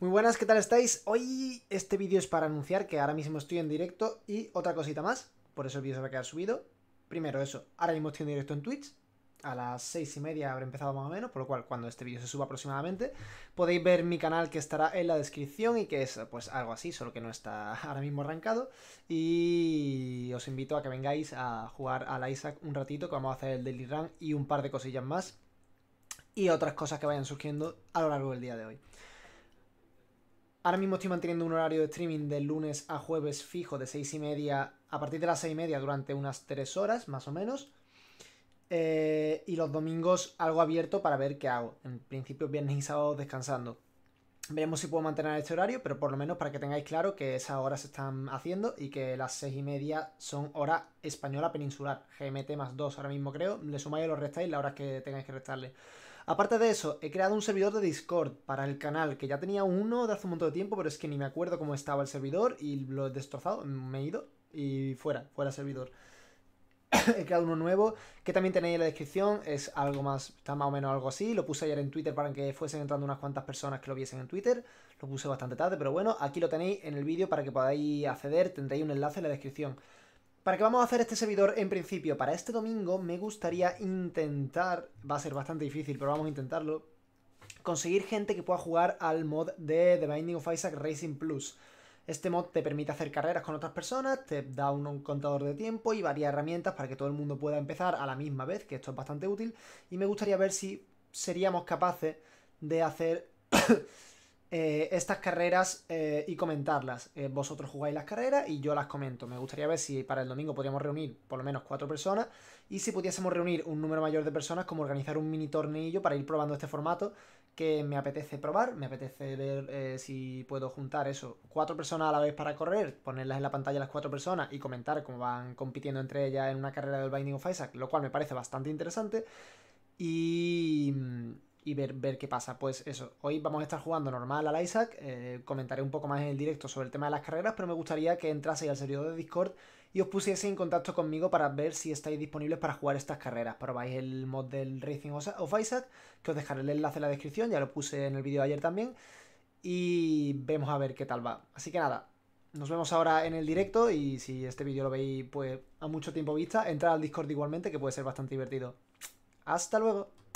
Muy buenas, ¿qué tal estáis? Hoy este vídeo es para anunciar que ahora mismo estoy en directo y otra cosita más, por eso el vídeo se va a quedar subido. Primero eso, ahora mismo estoy en directo en Twitch, a las seis y media habré empezado más o menos, por lo cual cuando este vídeo se suba aproximadamente podéis ver mi canal que estará en la descripción y que es pues algo así, solo que no está ahora mismo arrancado. Y os invito a que vengáis a jugar al Isaac un ratito, que vamos a hacer el Daily Run y un par de cosillas más y otras cosas que vayan surgiendo a lo largo del día de hoy. Ahora mismo estoy manteniendo un horario de streaming de lunes a jueves fijo de 6 y media a partir de las 6 y media durante unas 3 horas más o menos. Eh, y los domingos algo abierto para ver qué hago. En principio viernes y sábado descansando. Veremos si puedo mantener este horario, pero por lo menos para que tengáis claro que esas horas se están haciendo y que las 6 y media son hora española peninsular. GMT más 2 ahora mismo creo. Le sumáis o lo restáis las horas que tengáis que restarle. Aparte de eso, he creado un servidor de Discord para el canal, que ya tenía uno de hace un montón de tiempo, pero es que ni me acuerdo cómo estaba el servidor y lo he destrozado, me he ido y fuera, fuera servidor. he creado uno nuevo que también tenéis en la descripción, es algo más, está más o menos algo así, lo puse ayer en Twitter para que fuesen entrando unas cuantas personas que lo viesen en Twitter, lo puse bastante tarde, pero bueno, aquí lo tenéis en el vídeo para que podáis acceder, tendréis un enlace en la descripción. ¿Para qué vamos a hacer este servidor en principio? Para este domingo me gustaría intentar, va a ser bastante difícil, pero vamos a intentarlo, conseguir gente que pueda jugar al mod de The Binding of Isaac Racing Plus. Este mod te permite hacer carreras con otras personas, te da un contador de tiempo y varias herramientas para que todo el mundo pueda empezar a la misma vez, que esto es bastante útil, y me gustaría ver si seríamos capaces de hacer... Eh, estas carreras eh, y comentarlas. Eh, vosotros jugáis las carreras y yo las comento. Me gustaría ver si para el domingo podríamos reunir por lo menos cuatro personas y si pudiésemos reunir un número mayor de personas, como organizar un mini tornillo para ir probando este formato que me apetece probar. Me apetece ver si puedo juntar eso, cuatro personas a la vez para correr, ponerlas en la pantalla las cuatro personas y comentar cómo van compitiendo entre ellas en una carrera del Binding of Isaac, lo cual me parece bastante interesante. Y y ver, ver qué pasa. Pues eso, hoy vamos a estar jugando normal al Isaac, eh, comentaré un poco más en el directo sobre el tema de las carreras, pero me gustaría que entraseis al servidor de Discord y os pusiese en contacto conmigo para ver si estáis disponibles para jugar estas carreras. Probáis el mod del Racing of Isaac, que os dejaré el enlace en la descripción, ya lo puse en el vídeo de ayer también, y vemos a ver qué tal va. Así que nada, nos vemos ahora en el directo y si este vídeo lo veis pues a mucho tiempo vista, entrad al Discord igualmente que puede ser bastante divertido. Hasta luego.